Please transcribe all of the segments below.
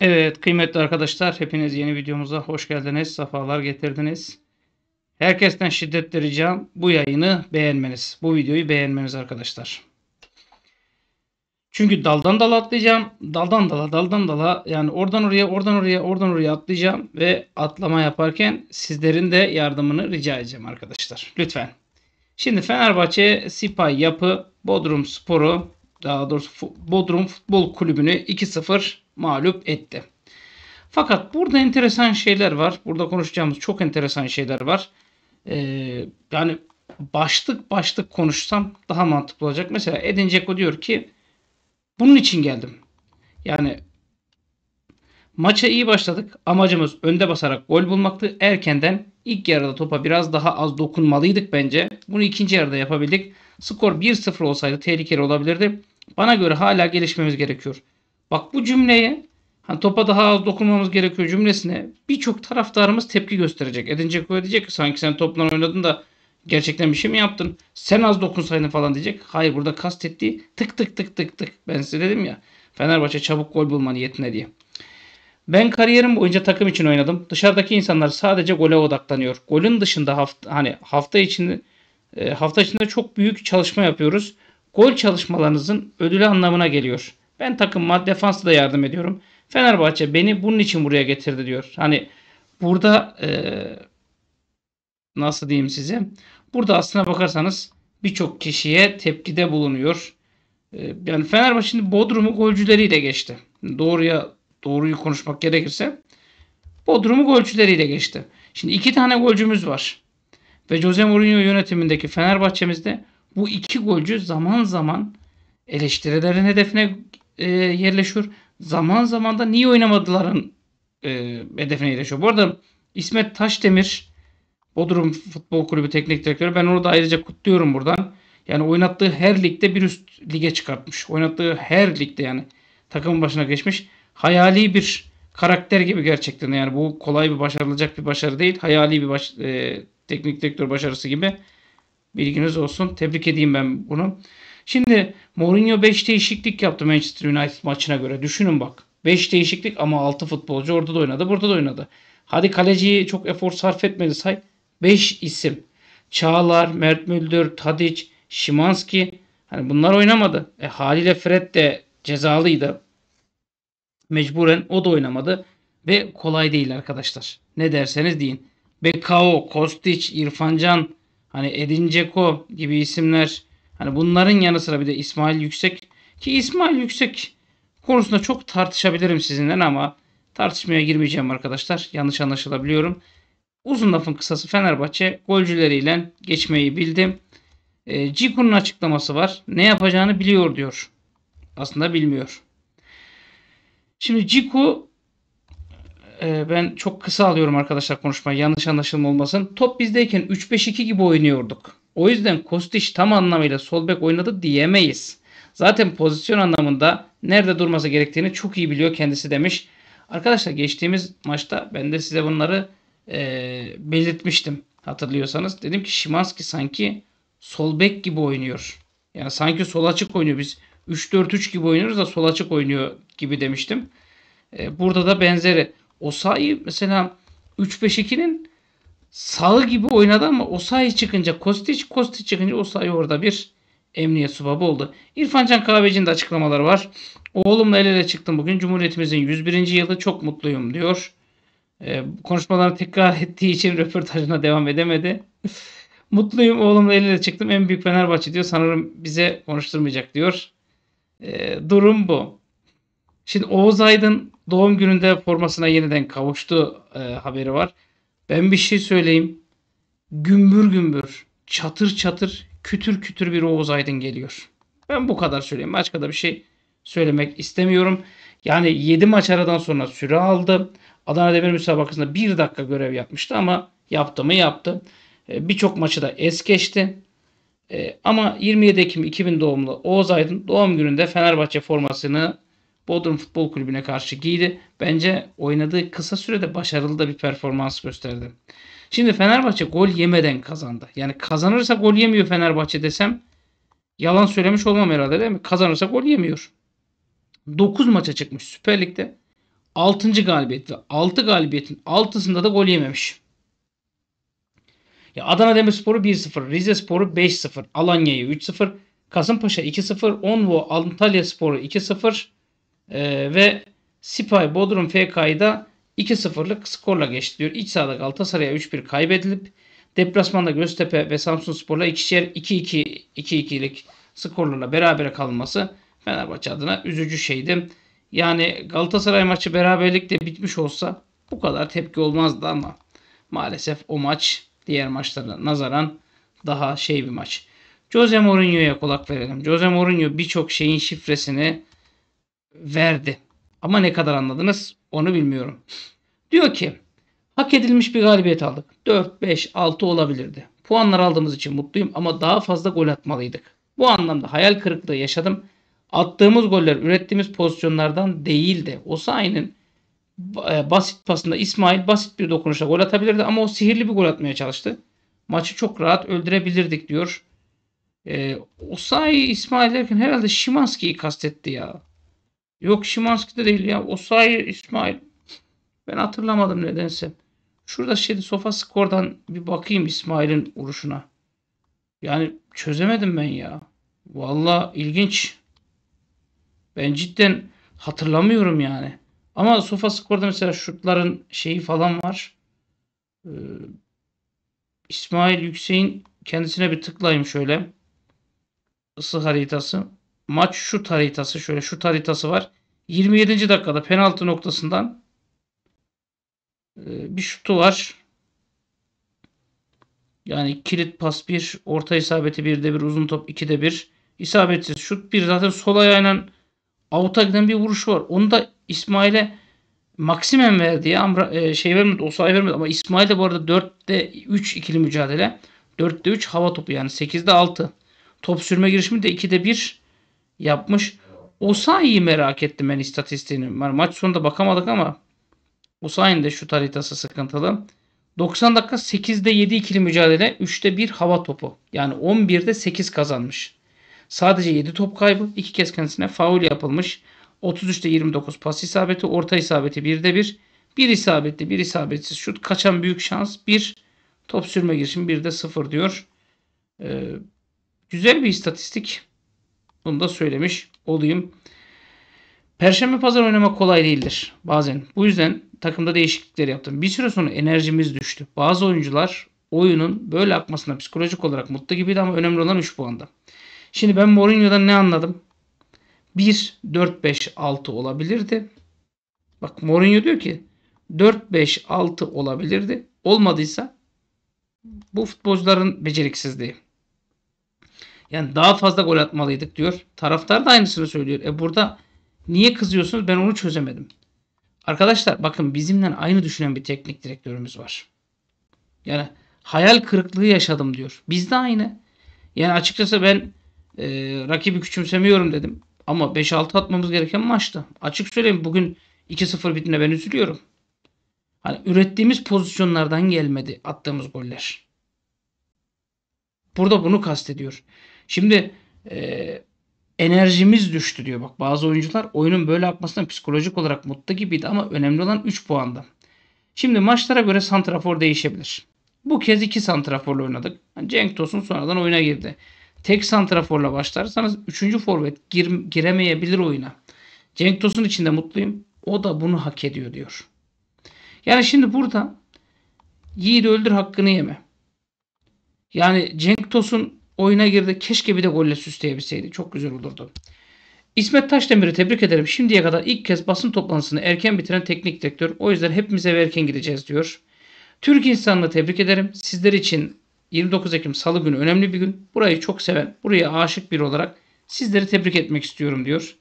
Evet kıymetli arkadaşlar hepiniz yeni videomuza hoş geldiniz. Safalar getirdiniz. Herkesten şiddetle ricam bu yayını beğenmeniz. Bu videoyu beğenmeniz arkadaşlar. Çünkü daldan dala atlayacağım. Daldan dala daldan dala yani oradan oraya oradan oraya oradan oraya atlayacağım. Ve atlama yaparken sizlerin de yardımını rica edeceğim arkadaşlar. Lütfen. Şimdi Fenerbahçe, Sipay Yapı, Bodrum Sporu daha doğrusu Bodrum Futbol Kulübü'nü 2-0 mağlup etti. Fakat burada enteresan şeyler var. Burada konuşacağımız çok enteresan şeyler var. Ee, yani başlık başlık konuşsam daha mantıklı olacak. Mesela Edin Dzeko diyor ki bunun için geldim. Yani maça iyi başladık. Amacımız önde basarak gol bulmaktı. Erkenden ilk yarıda topa biraz daha az dokunmalıydık bence. Bunu ikinci yarıda yapabildik. Skor 1-0 olsaydı tehlikeli olabilirdi. Bana göre hala gelişmemiz gerekiyor. Bak bu cümleye hani topa daha az dokunmamız gerekiyor cümlesine birçok taraftarımız tepki gösterecek. Edinecek o diyecek sanki sen topla oynadın da gerçekten bir şey mi yaptın? Sen az dokunsaydın falan diyecek. Hayır burada kastettiği tık tık tık tık tık. Ben size dedim ya Fenerbahçe çabuk gol bulma niyetine diye. Ben kariyerim boyunca takım için oynadım. Dışarıdaki insanlar sadece gole odaklanıyor. Golün dışında hafta hani hafta için e, hafta içinde çok büyük çalışma yapıyoruz. Gol çalışmalarınızın ödülü anlamına geliyor. Ben takımıma defansta da yardım ediyorum. Fenerbahçe beni bunun için buraya getirdi diyor. Hani burada e, nasıl diyeyim size? Burada aslına bakarsanız birçok kişiye tepkide bulunuyor. E, yani şimdi Bodrum'u golcüleriyle geçti. Doğruya doğruyu konuşmak gerekirse Bodrum'u golcüleriyle geçti. Şimdi iki tane golcümüz var. Ve Jose Mourinho yönetimindeki Fenerbahçe'mizde bu iki golcü zaman zaman eleştirilerin hedefine e, yerleşiyor. Zaman zaman da niye oynamadıların e, hedefine yerleşiyor. Bu arada İsmet Taşdemir Bodrum Futbol Kulübü teknik direktörü. Ben onu da ayrıca kutluyorum buradan. Yani oynattığı her ligde bir üst lige çıkartmış. Oynattığı her ligde yani takımın başına geçmiş. Hayali bir karakter gibi gerçekten yani bu kolay bir başarılacak bir başarı değil. Hayali bir baş, e, teknik direktör başarısı gibi. Bilginiz olsun. Tebrik edeyim ben bunu. Şimdi Mourinho 5 değişiklik yaptı Manchester United maçına göre. Düşünün bak. 5 değişiklik ama 6 futbolcu orada da oynadı, burada da oynadı. Hadi kaleciyi çok efor sarf etmedi say. 5 isim. Çağlar, Mert Müldür, Tadic, Şimanski. Hani bunlar oynamadı. E, haliyle Fred de cezalıydı. Mecburen o da oynamadı. Ve kolay değil arkadaşlar. Ne derseniz deyin. Bekao, Kostic, İrfancan, hani Edin Dzeko gibi isimler Hani bunların yanı sıra bir de İsmail Yüksek ki İsmail Yüksek konusunda çok tartışabilirim sizinle ama tartışmaya girmeyeceğim arkadaşlar. Yanlış anlaşılabiliyorum. Uzun lafın kısası Fenerbahçe golcüleriyle geçmeyi bildim. E, Cikun'un açıklaması var. Ne yapacağını biliyor diyor. Aslında bilmiyor. Şimdi Ciku e, ben çok kısa alıyorum arkadaşlar konuşmayı yanlış anlaşılma olmasın. Top bizdeyken 3-5-2 gibi oynuyorduk. O yüzden Kostiç tam anlamıyla sol bek oynadı diyemeyiz. Zaten pozisyon anlamında nerede durması gerektiğini çok iyi biliyor kendisi demiş. Arkadaşlar geçtiğimiz maçta ben de size bunları e, belirtmiştim hatırlıyorsanız. Dedim ki Şimanski sanki sol bek gibi oynuyor. Yani sanki sol açık oynuyor. Biz 3-4-3 gibi oynuyoruz da sol açık oynuyor gibi demiştim. E, burada da benzeri. Osayi mesela 3-5-2'nin sağı gibi oynadı ama o sahi çıkınca Kostiç, Kostiç çıkınca o sahi orada bir emniyet subabı oldu. İrfancan Can Kahveci'nin de açıklamaları var. Oğlumla el ele çıktım bugün. Cumhuriyetimizin 101. yılı çok mutluyum diyor. E, konuşmalarını tekrar ettiği için röportajına devam edemedi. mutluyum oğlumla el ele çıktım. En büyük Fenerbahçe diyor. Sanırım bize konuşturmayacak diyor. E, durum bu. Şimdi Oğuz Aydın doğum gününde formasına yeniden kavuştu e, haberi var. Ben bir şey söyleyeyim. Gümbür gümbür, çatır çatır, kütür kütür bir Oğuz Aydın geliyor. Ben bu kadar söyleyeyim. Başka da bir şey söylemek istemiyorum. Yani 7 maç aradan sonra süre aldı. Adana Demir müsabakasında 1 dakika görev yapmıştı ama yaptı mı yaptı. E, birçok maçı da es geçti. E, ama 27 Ekim 2000 doğumlu Oğuz Aydın doğum gününde Fenerbahçe formasını Bodrum Futbol Kulübü'ne karşı giydi. Bence oynadığı kısa sürede başarılı da bir performans gösterdi. Şimdi Fenerbahçe gol yemeden kazandı. Yani kazanırsa gol yemiyor Fenerbahçe desem yalan söylemiş olmam herhalde değil mi? Kazanırsa gol yemiyor. 9 maça çıkmış Süper Lig'de. 6. galibiyet 6 galibiyetin 6'sında da gol yememiş. Ya Adana Demirspor'u 1-0, Rize Spor'u 5-0, Alanya'yı 3-0, Kasımpaşa 2-0, Onvo Antalya Spor'u 2-0, e, ve Sipay Bodrum FK'yı da 2-0'lık skorla geçti diyor. İç sahada Galatasaray'a 3-1 kaybedilip deplasmanda Göztepe ve Samsun Spor'la 2'şer 2-2 2-2'lik skorlarla beraber kalması Fenerbahçe adına üzücü şeydi. Yani Galatasaray maçı beraberlikle bitmiş olsa bu kadar tepki olmazdı ama maalesef o maç diğer maçlara nazaran daha şey bir maç. Jose Mourinho'ya kulak verelim. Jose Mourinho birçok şeyin şifresini verdi. Ama ne kadar anladınız onu bilmiyorum. Diyor ki hak edilmiş bir galibiyet aldık. 4, 5, 6 olabilirdi. Puanlar aldığımız için mutluyum ama daha fazla gol atmalıydık. Bu anlamda hayal kırıklığı yaşadım. Attığımız goller ürettiğimiz pozisyonlardan değildi. O sayenin e, basit pasında İsmail basit bir dokunuşla gol atabilirdi ama o sihirli bir gol atmaya çalıştı. Maçı çok rahat öldürebilirdik diyor. E, Osayi İsmail derken herhalde Şimanski'yi kastetti ya. Yok Şimanski de değil ya. Osayi İsmail. Ben hatırlamadım nedense. Şurada şimdi sofa skordan bir bakayım İsmail'in vuruşuna. Yani çözemedim ben ya. Valla ilginç. Ben cidden hatırlamıyorum yani. Ama sofa skorda mesela şutların şeyi falan var. Ee, İsmail Yüksek'in kendisine bir tıklayayım şöyle. Isı haritası maç şu haritası şöyle şu haritası var. 27. dakikada penaltı noktasından e, bir şutu var. Yani kilit pas 1, orta isabeti 1'de 1, uzun top 2'de 1. İsabetsiz şut 1. Zaten sol ayağıyla avuta giden bir vuruş var. Onu da İsmail'e Maksimen verdi ya. Amra, e, şey vermedi. o Osay vermedi. Ama İsmail de bu arada 4'te 3 ikili mücadele. 4'te 3 hava topu yani. 8'de 6. Top sürme girişimi de 2'de 1 yapmış. Osayi'yi merak ettim ben istatistiğini. Yani maç sonunda bakamadık ama Osayi'nin de şu haritası sıkıntılı. 90 dakika 8'de 7 ikili mücadele 3'te 1 hava topu. Yani 11'de 8 kazanmış. Sadece 7 top kaybı 2 kez kendisine faul yapılmış. 33'te 29 pas isabeti orta isabeti 1'de 1. 1 isabetli 1 isabetsiz şut kaçan büyük şans 1. Top sürme girişimi 1'de 0 diyor. Ee, güzel bir istatistik. Bunu da söylemiş olayım. Perşembe pazar oynamak kolay değildir bazen. Bu yüzden takımda değişiklikler yaptım. Bir süre sonra enerjimiz düştü. Bazı oyuncular oyunun böyle akmasına psikolojik olarak mutlu gibiydi ama önemli olan 3 puanda. Şimdi ben Mourinho'dan ne anladım? 1, 4, 5, 6 olabilirdi. Bak Mourinho diyor ki 4, 5, 6 olabilirdi. Olmadıysa bu futbolcuların beceriksizliği. Yani daha fazla gol atmalıydık diyor. Taraftar da aynısını söylüyor. E burada niye kızıyorsunuz? Ben onu çözemedim. Arkadaşlar bakın bizimle aynı düşünen bir teknik direktörümüz var. Yani hayal kırıklığı yaşadım diyor. Biz de aynı. Yani açıkçası ben e, rakibi küçümsemiyorum dedim. Ama 5-6 atmamız gereken maçtı. Açık söyleyeyim bugün 2-0 bitine ben üzülüyorum. Hani ürettiğimiz pozisyonlardan gelmedi attığımız goller. Burada bunu kastediyor. Şimdi e, enerjimiz düştü diyor. Bak bazı oyuncular oyunun böyle akmasından psikolojik olarak mutlu gibiydi ama önemli olan 3 puanda. Şimdi maçlara göre santrafor değişebilir. Bu kez 2 santraforla oynadık. Cenk Tosun sonradan oyuna girdi. Tek santraforla başlarsanız 3. forvet gir, giremeyebilir oyuna. Cenk Tosun için de mutluyum. O da bunu hak ediyor diyor. Yani şimdi burada yiğit öldür hakkını yeme. Yani Cenk Tosun oyuna girdi. Keşke bir de golle süsleyebilseydi. Çok güzel olurdu. İsmet Taşdemir'i tebrik ederim. Şimdiye kadar ilk kez basın toplantısını erken bitiren teknik direktör. O yüzden hepimize eve erken gideceğiz diyor. Türk insanını tebrik ederim. Sizler için 29 Ekim Salı günü önemli bir gün. Burayı çok seven, buraya aşık biri olarak sizleri tebrik etmek istiyorum diyor.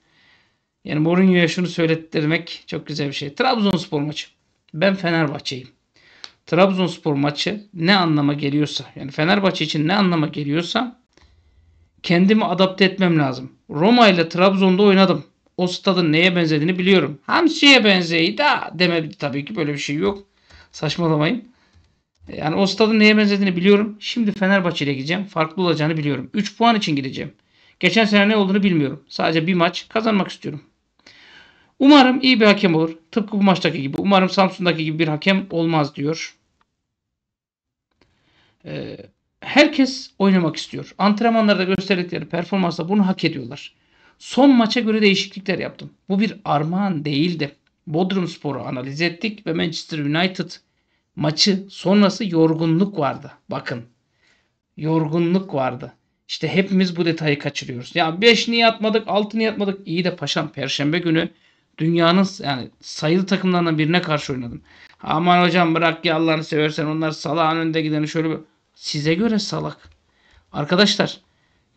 Yani Mourinho'ya şunu söylettirmek çok güzel bir şey. Trabzonspor maçı. Ben Fenerbahçe'yim. Trabzonspor maçı ne anlama geliyorsa yani Fenerbahçe için ne anlama geliyorsa kendimi adapte etmem lazım. Roma ile Trabzon'da oynadım. O stadın neye benzediğini biliyorum. Hamsi'ye benzeyi de demedi tabii ki böyle bir şey yok. Saçmalamayın. Yani o stadın neye benzediğini biliyorum. Şimdi Fenerbahçe ile gideceğim. Farklı olacağını biliyorum. 3 puan için gideceğim. Geçen sene ne olduğunu bilmiyorum. Sadece bir maç kazanmak istiyorum. Umarım iyi bir hakem olur. Tıpkı bu maçtaki gibi. Umarım Samsun'daki gibi bir hakem olmaz diyor. Ee, herkes oynamak istiyor. Antrenmanlarda gösterdikleri performansla bunu hak ediyorlar. Son maça göre değişiklikler yaptım. Bu bir armağan değildi. Bodrum Spor'u analiz ettik ve Manchester United maçı sonrası yorgunluk vardı. Bakın yorgunluk vardı. İşte hepimiz bu detayı kaçırıyoruz. Ya 5 niye atmadık 6 niye atmadık iyi de paşam perşembe günü dünyanın yani sayılı takımlarından birine karşı oynadım. Aman hocam bırak ya Allah'ını seversen onlar salağın önünde gideni şöyle Size göre salak. Arkadaşlar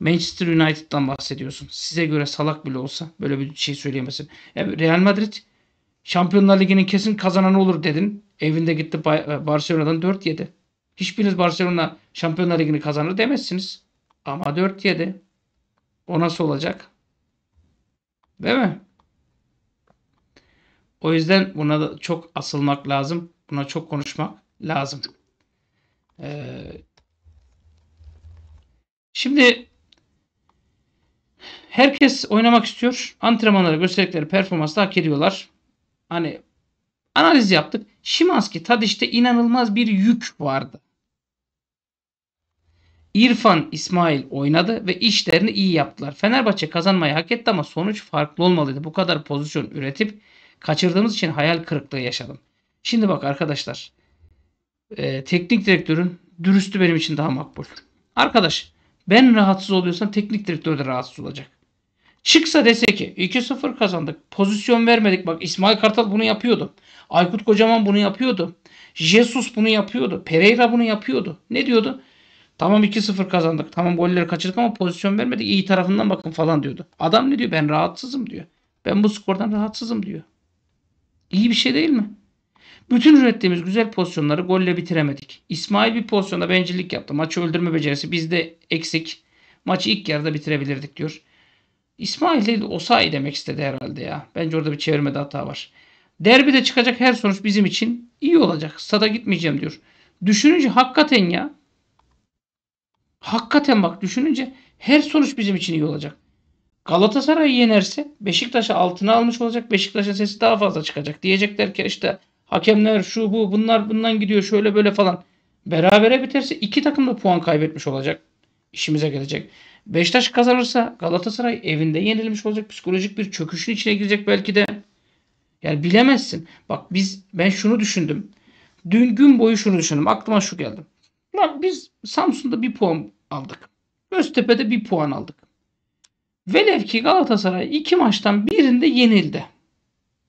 Manchester United'dan bahsediyorsun. Size göre salak bile olsa böyle bir şey söyleyemezsin Yani e, Real Madrid Şampiyonlar Ligi'nin kesin kazananı olur dedin. Evinde gitti e, Barcelona'dan 4 yedi. Hiçbiriniz Barcelona Şampiyonlar Ligi'ni kazanır demezsiniz. Ama 4 yedi. O nasıl olacak? Değil mi? O yüzden buna da çok asılmak lazım. Buna çok konuşmak lazım. Ee, Şimdi herkes oynamak istiyor. Antrenmanlara gösterdikleri performansı hak ediyorlar. Hani analiz yaptık. Şimanski Tadiş'te inanılmaz bir yük vardı. İrfan İsmail oynadı ve işlerini iyi yaptılar. Fenerbahçe kazanmayı hak etti ama sonuç farklı olmalıydı. Bu kadar pozisyon üretip kaçırdığımız için hayal kırıklığı yaşadım. Şimdi bak arkadaşlar. E, teknik direktörün dürüstü benim için daha makbul. Arkadaş ben rahatsız oluyorsam teknik direktör de rahatsız olacak. Çıksa dese ki 2-0 kazandık. Pozisyon vermedik. Bak İsmail Kartal bunu yapıyordu. Aykut Kocaman bunu yapıyordu. Jesus bunu yapıyordu. Pereira bunu yapıyordu. Ne diyordu? Tamam 2-0 kazandık. Tamam golleri kaçırdık ama pozisyon vermedik. İyi tarafından bakın falan diyordu. Adam ne diyor? Ben rahatsızım diyor. Ben bu skordan rahatsızım diyor. İyi bir şey değil mi? Bütün ürettiğimiz güzel pozisyonları golle bitiremedik. İsmail bir pozisyonda bencillik yaptı. Maçı öldürme becerisi bizde eksik. Maçı ilk yarıda bitirebilirdik diyor. İsmail değil Osayi demek istedi herhalde ya. Bence orada bir çevirmede hata var. Derbide çıkacak her sonuç bizim için iyi olacak. Stada gitmeyeceğim diyor. Düşününce hakikaten ya. Hakikaten bak düşününce her sonuç bizim için iyi olacak. Galatasaray'ı yenerse Beşiktaş'ı altına almış olacak. Beşiktaş'ın sesi daha fazla çıkacak. Diyecekler ki işte Hakemler şu bu bunlar bundan gidiyor şöyle böyle falan. Berabere biterse iki takım da puan kaybetmiş olacak. İşimize gelecek. Beşiktaş kazanırsa Galatasaray evinde yenilmiş olacak. Psikolojik bir çöküşün içine girecek belki de. Yani bilemezsin. Bak biz ben şunu düşündüm. Dün gün boyu şunu düşündüm. Aklıma şu geldi. Lan biz Samsun'da bir puan aldık. Göztepe'de bir puan aldık. Velev ki Galatasaray iki maçtan birinde yenildi.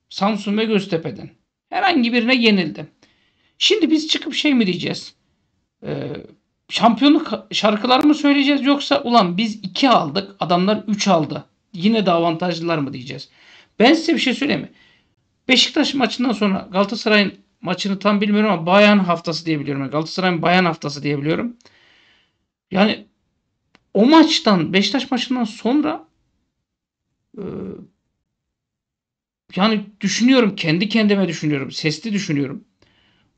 Samsun ve Göztepe'den. Herhangi birine yenildi. Şimdi biz çıkıp şey mi diyeceğiz? Ee, şampiyonluk şarkılar mı söyleyeceğiz yoksa ulan biz 2 aldık adamlar 3 aldı. Yine de avantajlılar mı diyeceğiz? Ben size bir şey söyleyeyim mi? Beşiktaş maçından sonra Galatasaray'ın maçını tam bilmiyorum ama Bayan haftası diyebiliyorum. Galatasaray'ın Bayan haftası diyebiliyorum. Yani o maçtan Beşiktaş maçından sonra e, yani düşünüyorum kendi kendime düşünüyorum. Sesli düşünüyorum.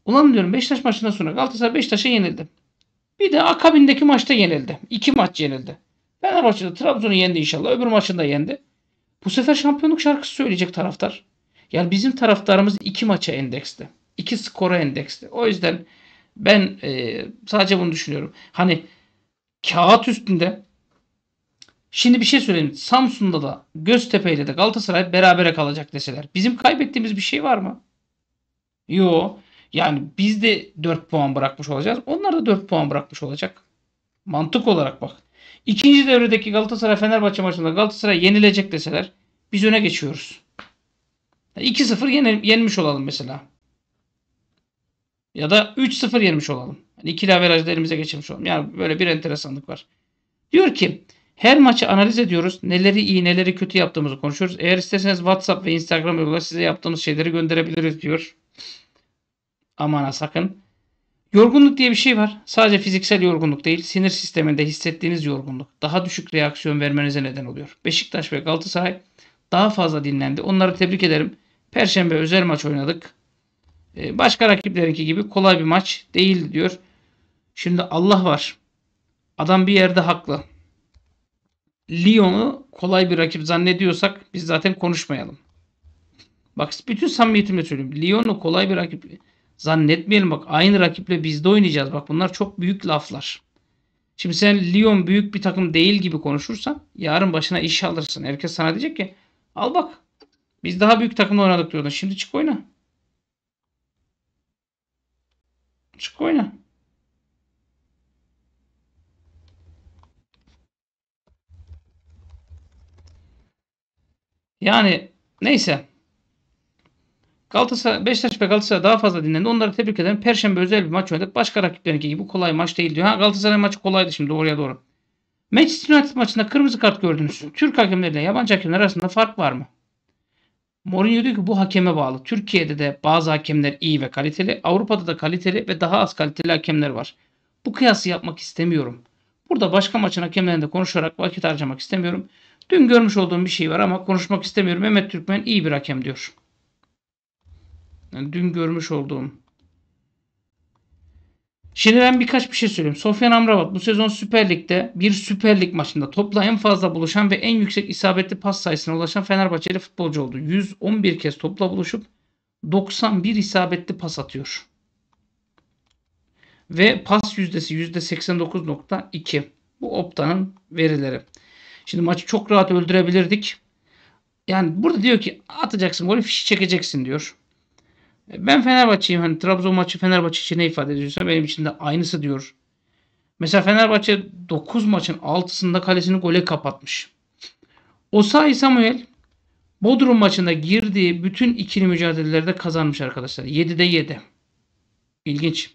Ulan diyorum Beşiktaş maçından sonra Galatasaray Beşiktaş'a yenildi. Bir de akabindeki maçta yenildi. İki maç yenildi. Fenerbahçe'de Trabzon'u yendi inşallah. Öbür maçında yendi. Bu sefer şampiyonluk şarkısı söyleyecek taraftar. Yani bizim taraftarımız iki maça endeksli. iki skora endeksli. O yüzden ben e, sadece bunu düşünüyorum. Hani kağıt üstünde Şimdi bir şey söyleyeyim. Samsun'da da Göztepe ile de Galatasaray berabere kalacak deseler. Bizim kaybettiğimiz bir şey var mı? Yo. Yani biz de 4 puan bırakmış olacağız. Onlar da 4 puan bırakmış olacak. Mantık olarak bak. İkinci devredeki Galatasaray Fenerbahçe maçında Galatasaray yenilecek deseler biz öne geçiyoruz. 2-0 yen yenmiş olalım mesela. Ya da 3-0 yenmiş olalım. Yani ikili averajda elimize geçirmiş olalım. Yani böyle bir enteresanlık var. Diyor ki her maçı analiz ediyoruz. Neleri iyi neleri kötü yaptığımızı konuşuyoruz. Eğer isterseniz WhatsApp ve Instagram yoluyla size yaptığımız şeyleri gönderebiliriz diyor. Amana sakın. Yorgunluk diye bir şey var. Sadece fiziksel yorgunluk değil, sinir sisteminde hissettiğiniz yorgunluk daha düşük reaksiyon vermenize neden oluyor. Beşiktaş ve Galatasaray daha fazla dinlendi. Onları tebrik ederim. Perşembe özel maç oynadık. Ee, başka rakiplerinki gibi kolay bir maç değil diyor. Şimdi Allah var. Adam bir yerde haklı. Lyon'u kolay bir rakip zannediyorsak biz zaten konuşmayalım. Bak bütün samimiyetimle söylüyorum. Lyon'u kolay bir rakip zannetmeyelim. Bak aynı rakiple biz de oynayacağız. Bak bunlar çok büyük laflar. Şimdi sen Lyon büyük bir takım değil gibi konuşursan yarın başına iş alırsın. Herkes sana diyecek ki al bak biz daha büyük takımla oynadık diyordun. Şimdi çık oyna. Çık oyna. Yani neyse. Galatasaray, Beşiktaş ve Galatasaray daha fazla dinlendi. Onları tebrik ederim. Perşembe özel bir maç oynadık. Başka rakiplerinki gibi kolay maç değil diyor. Ha Galatasaray maçı kolaydı şimdi oraya doğru. Manchester United maçında kırmızı kart gördünüz. Türk hakemleriyle yabancı hakemler arasında fark var mı? Mourinho diyor ki bu hakeme bağlı. Türkiye'de de bazı hakemler iyi ve kaliteli. Avrupa'da da kaliteli ve daha az kaliteli hakemler var. Bu kıyası yapmak istemiyorum. Burada başka maçın hakemlerinde konuşarak vakit harcamak istemiyorum. Dün görmüş olduğum bir şey var ama konuşmak istemiyorum. Mehmet Türkmen iyi bir hakem diyor. Yani dün görmüş olduğum. Şimdi ben birkaç bir şey söyleyeyim. Sofyan Amrabat bu sezon Süper Lig'de bir Süper Lig maçında topla en fazla buluşan ve en yüksek isabetli pas sayısına ulaşan Fenerbahçeli futbolcu oldu. 111 kez topla buluşup 91 isabetli pas atıyor. Ve pas yüzdesi %89.2. Bu Opta'nın verileri. Şimdi maçı çok rahat öldürebilirdik. Yani burada diyor ki atacaksın golü fişi çekeceksin diyor. E, ben Fenerbahçe'yim. Hani Trabzon maçı Fenerbahçe için ne ifade ediyorsa benim için de aynısı diyor. Mesela Fenerbahçe 9 maçın 6'sında kalesini gole kapatmış. Osayi Samuel Bodrum maçında girdiği bütün ikili mücadelelerde kazanmış arkadaşlar. 7'de 7. İlginç.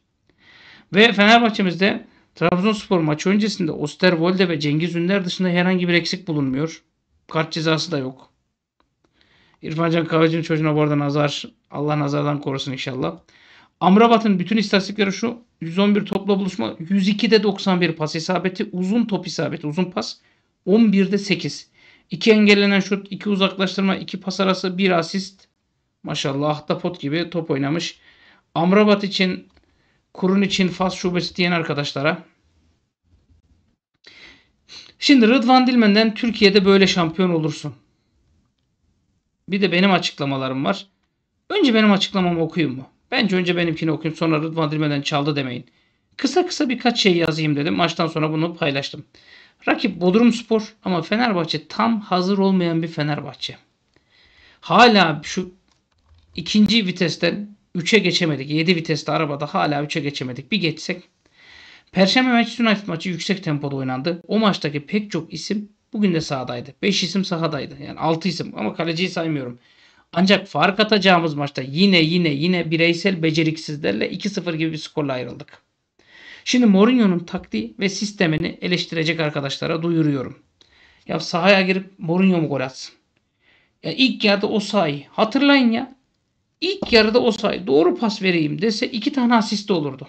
Ve Fenerbahçe'mizde Trabzonspor maçı öncesinde Osterwolde ve Cengiz Ünler dışında herhangi bir eksik bulunmuyor. Kart cezası da yok. İrfancan Kahveci'nin çocuğuna bu arada nazar. Allah nazardan korusun inşallah. Amrabat'ın bütün istatistikleri şu. 111 topla buluşma, 102'de 91 pas isabeti, uzun top isabeti, uzun pas 11'de 8. 2 engellenen şut, 2 uzaklaştırma, 2 pas arası, 1 asist. Maşallah ahtapot gibi top oynamış. Amrabat için, Kurun için Fas şubesi diyen arkadaşlara Şimdi Rıdvan Dilmen'den Türkiye'de böyle şampiyon olursun. Bir de benim açıklamalarım var. Önce benim açıklamamı okuyun mu? Bence önce benimkini okuyun sonra Rıdvan Dilmen'den çaldı demeyin. Kısa kısa birkaç şey yazayım dedim. Maçtan sonra bunu paylaştım. Rakip Bodrum Spor ama Fenerbahçe tam hazır olmayan bir Fenerbahçe. Hala şu ikinci vitesten 3'e geçemedik. 7 viteste arabada hala 3'e geçemedik. Bir geçsek Perşembe Manchester United maçı yüksek tempoda oynandı. O maçtaki pek çok isim bugün de sahadaydı. 5 isim sahadaydı. Yani 6 isim ama kaleciyi saymıyorum. Ancak fark atacağımız maçta yine yine yine bireysel beceriksizlerle 2-0 gibi bir skorla ayrıldık. Şimdi Mourinho'nun taktiği ve sistemini eleştirecek arkadaşlara duyuruyorum. Ya sahaya girip Mourinho mu gol atsın? Ya ilk yarıda o sahi. Hatırlayın ya. İlk yarıda o sahi. Doğru pas vereyim dese iki tane asist olurdu.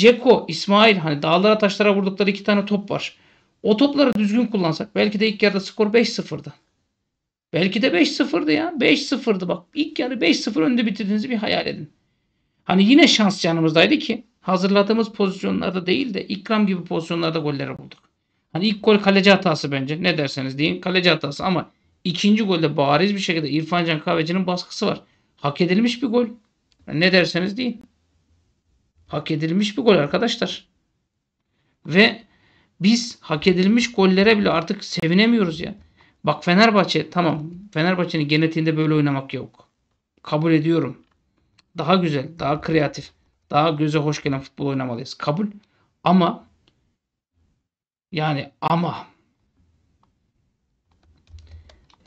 Ceko, İsmail hani dağlara taşlara vurdukları iki tane top var. O topları düzgün kullansak belki de ilk yarıda skor 5-0'dı. Belki de 5-0'dı ya. 5-0'dı bak. İlk yarı 5-0 önde bitirdiğinizi bir hayal edin. Hani yine şans yanımızdaydı ki hazırladığımız pozisyonlarda değil de ikram gibi pozisyonlarda golleri bulduk. Hani ilk gol kaleci hatası bence. Ne derseniz deyin kaleci hatası ama ikinci golde bariz bir şekilde İrfan Can Kahveci'nin baskısı var. Hak edilmiş bir gol. Yani ne derseniz deyin hak edilmiş bir gol arkadaşlar. Ve biz hak edilmiş gollere bile artık sevinemiyoruz ya. Bak Fenerbahçe tamam. Fenerbahçe'nin genetiğinde böyle oynamak yok. Kabul ediyorum. Daha güzel, daha kreatif, daha göze hoş gelen futbol oynamalıyız. Kabul. Ama yani ama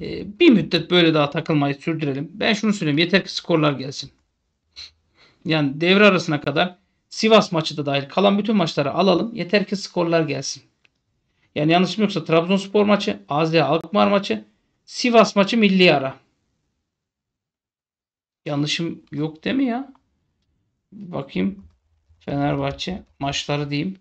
e, bir müddet böyle daha takılmayı sürdürelim. Ben şunu söyleyeyim. Yeter ki skorlar gelsin. Yani devre arasına kadar Sivas maçı da dahil kalan bütün maçları alalım. Yeter ki skorlar gelsin. Yani yanlışım yoksa Trabzonspor maçı, Azra Alkmaar maçı, Sivas maçı milli ara. Yanlışım yok değil mi ya? Bakayım. Fenerbahçe maçları diyeyim.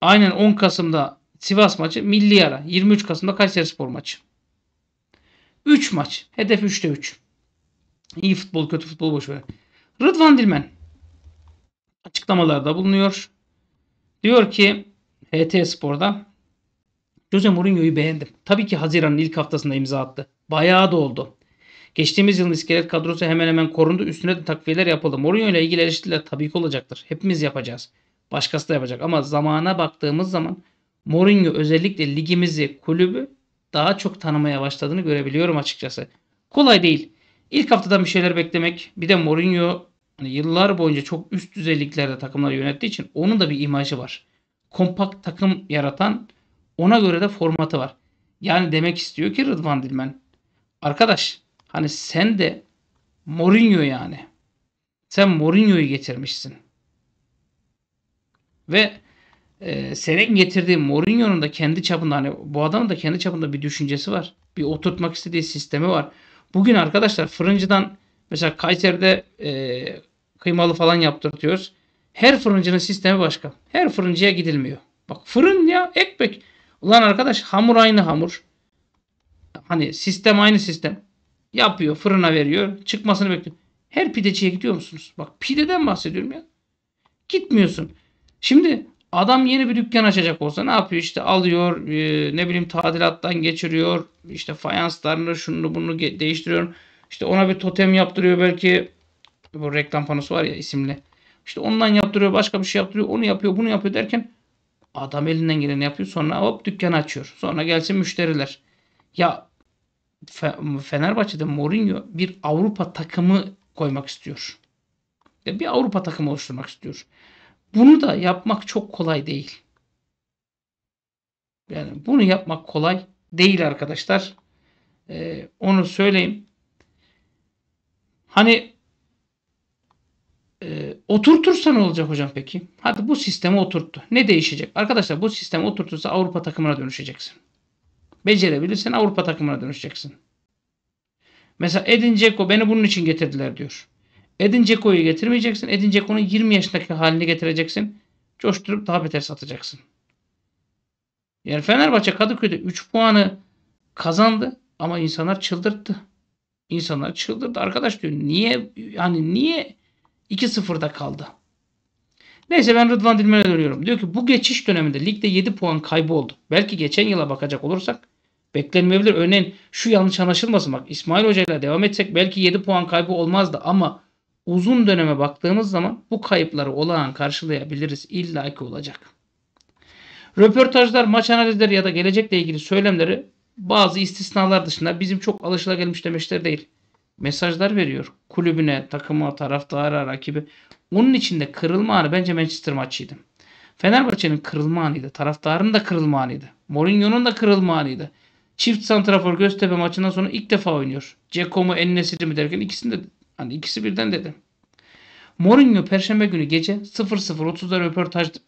Aynen 10 Kasım'da Sivas maçı milli ara. 23 Kasım'da Kayseri Spor maçı. 3 maç. Hedef 3'te 3. İyi futbol, kötü futbol boşver. ver. Rıdvan Dilmen açıklamalarda bulunuyor. Diyor ki HT Spor'da Jose Mourinho'yu beğendim. Tabii ki Haziran'ın ilk haftasında imza attı. Bayağı da oldu. Geçtiğimiz yılın iskelet kadrosu hemen hemen korundu. Üstüne de takviyeler yapıldı. Mourinho ile ilgili eleştiriler tabii ki olacaktır. Hepimiz yapacağız. Başkası da yapacak. Ama zamana baktığımız zaman Mourinho özellikle ligimizi, kulübü daha çok tanımaya başladığını görebiliyorum açıkçası. Kolay değil. İlk haftadan bir şeyler beklemek. Bir de Mourinho hani yıllar boyunca çok üst düzeyliklerde takımları yönettiği için onun da bir imajı var. Kompakt takım yaratan ona göre de formatı var. Yani demek istiyor ki Rıdvan Dilmen. Arkadaş hani sen de Mourinho yani. Sen Mourinho'yu getirmişsin. Ve e, senin getirdiği Mourinho'nun da kendi çapında hani bu adamın da kendi çapında bir düşüncesi var. Bir oturtmak istediği sistemi var. Bugün arkadaşlar fırıncıdan mesela Kayseri'de e, kıymalı falan yaptırtıyoruz. Her fırıncının sistemi başka. Her fırıncıya gidilmiyor. Bak fırın ya ekmek. Ulan arkadaş hamur aynı hamur. Hani sistem aynı sistem. Yapıyor fırına veriyor. Çıkmasını bekliyor. Her pideciye gidiyor musunuz? Bak pideden bahsediyorum ya. Gitmiyorsun. Şimdi Adam yeni bir dükkan açacak olsa ne yapıyor? işte alıyor, e, ne bileyim tadilattan geçiriyor, işte fayanslarını, şunu bunu değiştiriyor. işte ona bir totem yaptırıyor belki. Bu reklam panosu var ya isimli. İşte ondan yaptırıyor, başka bir şey yaptırıyor, onu yapıyor, bunu yapıyor derken adam elinden geleni yapıyor. Sonra hop dükkanı açıyor. Sonra gelsin müşteriler. Ya Fenerbahçe'de Mourinho bir Avrupa takımı koymak istiyor. Bir Avrupa takımı oluşturmak istiyor. Bunu da yapmak çok kolay değil. Yani bunu yapmak kolay değil arkadaşlar. Ee, onu söyleyeyim. Hani e, oturtursa ne olacak hocam peki? Hadi bu sistemi oturttu. Ne değişecek? Arkadaşlar bu sistemi oturtursa Avrupa takımına dönüşeceksin. Becerebilirsen Avrupa takımına dönüşeceksin. Mesela Edin Dzeko beni bunun için getirdiler diyor. Edin Ceko'yu getirmeyeceksin. Edin Ceko'nun 20 yaşındaki halini getireceksin. Coşturup daha beter satacaksın. Yani Fenerbahçe Kadıköy'de 3 puanı kazandı ama insanlar çıldırttı. İnsanlar çıldırdı. Arkadaş diyor niye yani niye 2-0'da kaldı? Neyse ben Rıdvan Dilmen'e dönüyorum. Diyor ki bu geçiş döneminde ligde 7 puan kaybı oldu. Belki geçen yıla bakacak olursak beklenmeyebilir. Örneğin şu yanlış anlaşılmasın bak İsmail Hoca ile devam etsek belki 7 puan kaybı olmazdı ama uzun döneme baktığımız zaman bu kayıpları olağan karşılayabiliriz. İlla ki olacak. Röportajlar, maç analizleri ya da gelecekle ilgili söylemleri bazı istisnalar dışında bizim çok alışılagelmiş demeçler değil. Mesajlar veriyor. Kulübüne, takıma, taraftara, rakibi. Onun içinde kırılma anı bence Manchester maçıydı. Fenerbahçe'nin kırılma anıydı. Taraftarın da kırılma anıydı. Mourinho'nun da kırılma anıydı. Çift santrafor Göztepe maçından sonra ilk defa oynuyor. Ceko mu Ennesiri mi derken ikisini de Hani ikisi birden dedi. Mourinho perşembe günü gece 00.30'da röportajda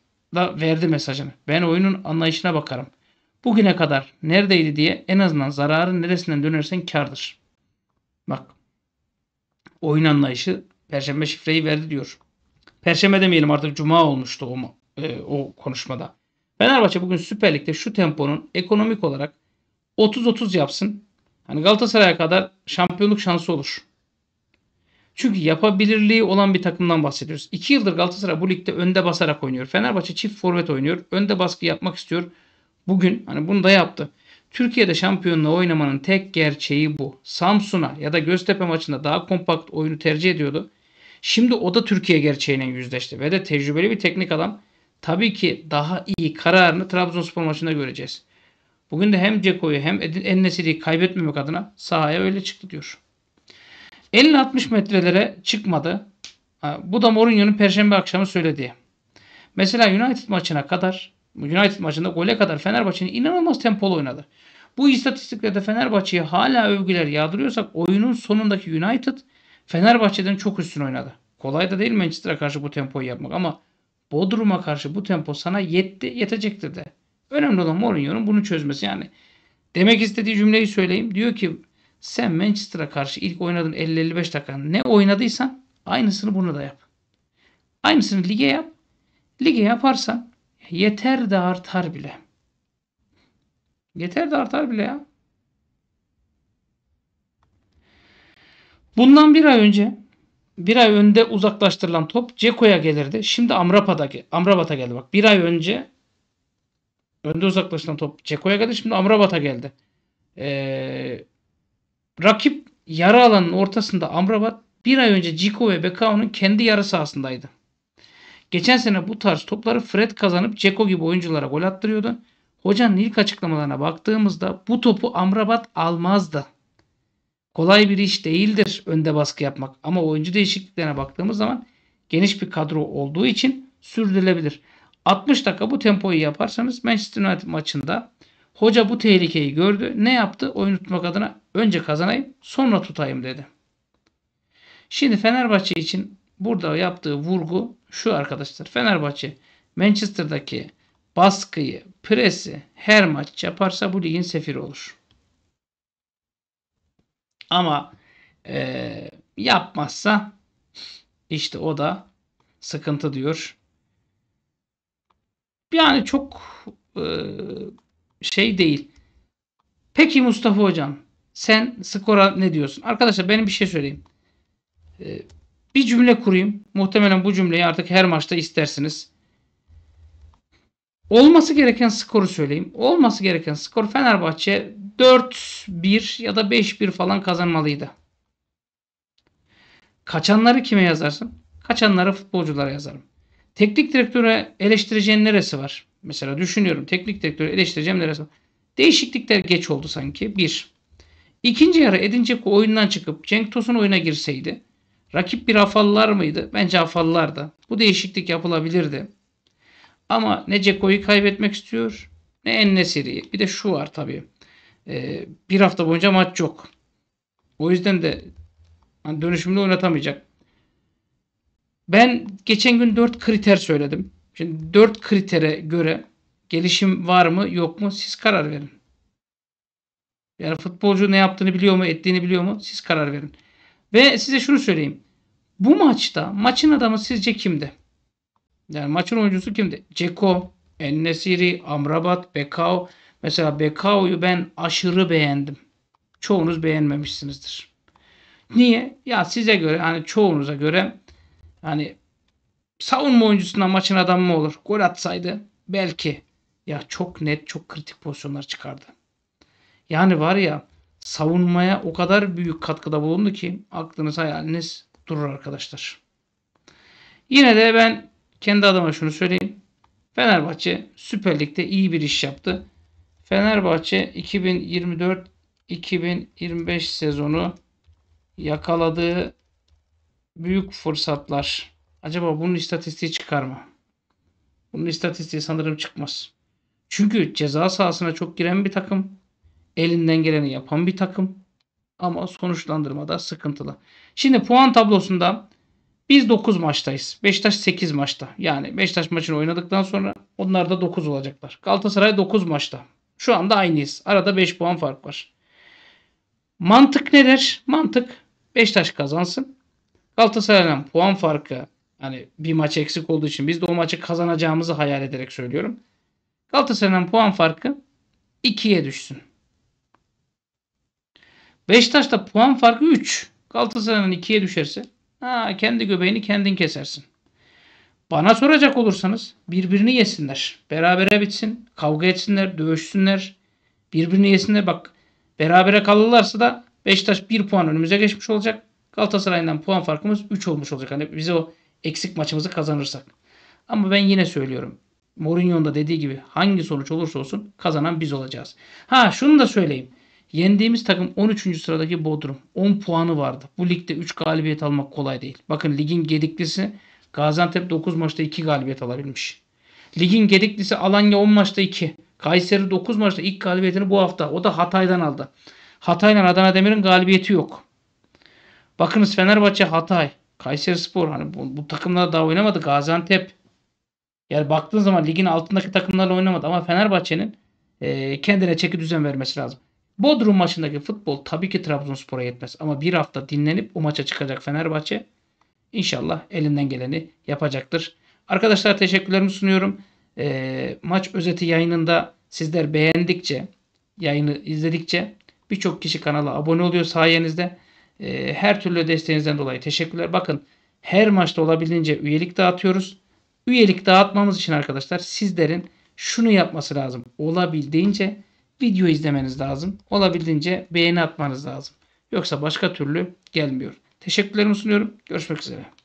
verdi mesajını. Ben oyunun anlayışına bakarım. Bugüne kadar neredeydi diye en azından zararın neresinden dönersen kardır. Bak. Oyun anlayışı perşembe şifreyi verdi diyor. Perşembe demeyelim artık cuma olmuştu o, e, o konuşmada. Fenerbahçe bugün Süper Lig'de şu temponun ekonomik olarak 30-30 yapsın. Hani Galatasaray'a kadar şampiyonluk şansı olur. Çünkü yapabilirliği olan bir takımdan bahsediyoruz. 2 yıldır Galatasaray bu ligde önde basarak oynuyor. Fenerbahçe çift forvet oynuyor. Önde baskı yapmak istiyor. Bugün hani bunu da yaptı. Türkiye'de şampiyonla oynamanın tek gerçeği bu. Samsun'a ya da Göztepe maçında daha kompakt oyunu tercih ediyordu. Şimdi o da Türkiye gerçeğine yüzleşti ve de tecrübeli bir teknik adam tabii ki daha iyi kararını Trabzonspor maçında göreceğiz. Bugün de hem Ceko'yu hem Ennesiri'yi kaybetmemek adına sahaya öyle çıktı diyor. 50-60 metrelere çıkmadı. Bu da Mourinho'nun perşembe akşamı söylediği. Mesela United maçına kadar, United maçında gole kadar Fenerbahçe'nin inanılmaz tempolu oynadı. Bu istatistiklerde Fenerbahçe'ye hala övgüler yağdırıyorsak oyunun sonundaki United Fenerbahçe'den çok üstün oynadı. Kolay da değil Manchester'a karşı bu tempoyu yapmak ama Bodrum'a karşı bu tempo sana yetti, yetecektir de. Önemli olan Mourinho'nun bunu çözmesi yani. Demek istediği cümleyi söyleyeyim. Diyor ki sen Manchester'a karşı ilk oynadığın 50-55 dakika ne oynadıysan aynısını bunu da yap. Aynısını lige yap. Lige yaparsan yeter de artar bile. Yeter de artar bile ya. Bundan bir ay önce bir ay önde uzaklaştırılan top Ceko'ya gelirdi. Şimdi Amrabat'a Amrabat'a geldi. Bak bir ay önce önde uzaklaştırılan top Ceko'ya geldi. Şimdi Amrabat'a geldi. Ee, Rakip yarı alanın ortasında Amrabat bir ay önce Ciko ve Bekao'nun kendi yarı sahasındaydı. Geçen sene bu tarz topları Fred kazanıp Ceko gibi oyunculara gol attırıyordu. Hocanın ilk açıklamalarına baktığımızda bu topu Amrabat almazdı. Kolay bir iş değildir önde baskı yapmak ama oyuncu değişikliklerine baktığımız zaman geniş bir kadro olduğu için sürdürülebilir. 60 dakika bu tempoyu yaparsanız Manchester United maçında Hoca bu tehlikeyi gördü. Ne yaptı? Oyunu tutmak adına önce kazanayım sonra tutayım dedi. Şimdi Fenerbahçe için burada yaptığı vurgu şu arkadaşlar. Fenerbahçe Manchester'daki baskıyı, presi her maç yaparsa bu ligin sefiri olur. Ama e, yapmazsa işte o da sıkıntı diyor. Yani çok e, şey değil. Peki Mustafa Hocam sen skora ne diyorsun? Arkadaşlar benim bir şey söyleyeyim. Ee, bir cümle kurayım. Muhtemelen bu cümleyi artık her maçta istersiniz. Olması gereken skoru söyleyeyim. Olması gereken skor Fenerbahçe 4-1 ya da 5-1 falan kazanmalıydı. Kaçanları kime yazarsın? Kaçanları futbolculara yazarım. Teknik direktöre eleştireceğin neresi var? Mesela düşünüyorum teknik direktörü eleştireceğim neresi? Değişiklikler geç oldu sanki. Bir. İkinci yarı edince Dzeko oyundan çıkıp Cenk Tosun oyuna girseydi rakip bir afallar mıydı? Bence afallardı. Bu değişiklik yapılabilirdi. Ama ne Ceko'yu kaybetmek istiyor ne Ennesiri'yi. Bir de şu var tabii. Ee, bir hafta boyunca maç yok. O yüzden de hani dönüşümde oynatamayacak. Ben geçen gün 4 kriter söyledim. Şimdi dört kritere göre gelişim var mı yok mu siz karar verin. Yani futbolcu ne yaptığını biliyor mu, ettiğini biliyor mu siz karar verin. Ve size şunu söyleyeyim. Bu maçta maçın adamı sizce kimdi? Yani maçın oyuncusu kimdi? Ceko, Ennesiri, Amrabat, Bekao. Mesela Bekao'yu ben aşırı beğendim. Çoğunuz beğenmemişsinizdir. Niye? Ya size göre hani çoğunuza göre hani savunma oyuncusundan maçın adamı mı olur? Gol atsaydı belki. Ya çok net çok kritik pozisyonlar çıkardı. Yani var ya savunmaya o kadar büyük katkıda bulundu ki aklınız hayaliniz durur arkadaşlar. Yine de ben kendi adıma şunu söyleyeyim. Fenerbahçe Süper Lig'de iyi bir iş yaptı. Fenerbahçe 2024-2025 sezonu yakaladığı büyük fırsatlar Acaba bunun istatistiği çıkar mı? Bunun istatistiği sanırım çıkmaz. Çünkü ceza sahasına çok giren bir takım. Elinden geleni yapan bir takım. Ama sonuçlandırmada sıkıntılı. Şimdi puan tablosunda biz 9 maçtayız. Beşiktaş 8 maçta. Yani Beşiktaş maçını oynadıktan sonra onlar da 9 olacaklar. Galatasaray 9 maçta. Şu anda aynıyız. Arada 5 puan fark var. Mantık nedir? Mantık Beşiktaş kazansın. Galatasaray'ın puan farkı Hani bir maç eksik olduğu için biz de o maçı kazanacağımızı hayal ederek söylüyorum. Galatasaray'ın puan farkı 2'ye düşsün. Beşiktaş'ta puan farkı 3. Galatasaray'ın 2'ye düşerse ha, kendi göbeğini kendin kesersin. Bana soracak olursanız birbirini yesinler. Berabere bitsin. Kavga etsinler. Dövüşsünler. Birbirini yesinler. Bak berabere kalırlarsa da Beşiktaş 1 puan önümüze geçmiş olacak. Galatasaray'dan puan farkımız 3 olmuş olacak. Hani bize o eksik maçımızı kazanırsak. Ama ben yine söylüyorum. Mourinho'nun da dediği gibi hangi sonuç olursa olsun kazanan biz olacağız. Ha şunu da söyleyeyim. Yendiğimiz takım 13. sıradaki Bodrum. 10 puanı vardı. Bu ligde 3 galibiyet almak kolay değil. Bakın ligin gediklisi Gaziantep 9 maçta 2 galibiyet alabilmiş. Ligin gediklisi Alanya 10 maçta 2. Kayseri 9 maçta ilk galibiyetini bu hafta. O da Hatay'dan aldı. Hatay'la Adana Demir'in galibiyeti yok. Bakınız Fenerbahçe Hatay, Kayseri Spor hani bu, bu takımlar daha oynamadı. Gaziantep. Yani baktığın zaman ligin altındaki takımlarla oynamadı ama Fenerbahçe'nin e, kendine çeki düzen vermesi lazım. Bodrum maçındaki futbol tabii ki Trabzonspor'a yetmez ama bir hafta dinlenip o maça çıkacak Fenerbahçe inşallah elinden geleni yapacaktır. Arkadaşlar teşekkürlerimi sunuyorum. E, maç özeti yayınında sizler beğendikçe, yayını izledikçe birçok kişi kanala abone oluyor sayenizde. Ee, her türlü desteğinizden dolayı teşekkürler. Bakın her maçta olabildiğince üyelik dağıtıyoruz. Üyelik dağıtmamız için arkadaşlar sizlerin şunu yapması lazım. Olabildiğince video izlemeniz lazım. Olabildiğince beğeni atmanız lazım. Yoksa başka türlü gelmiyor. Teşekkürlerimi sunuyorum. Görüşmek üzere.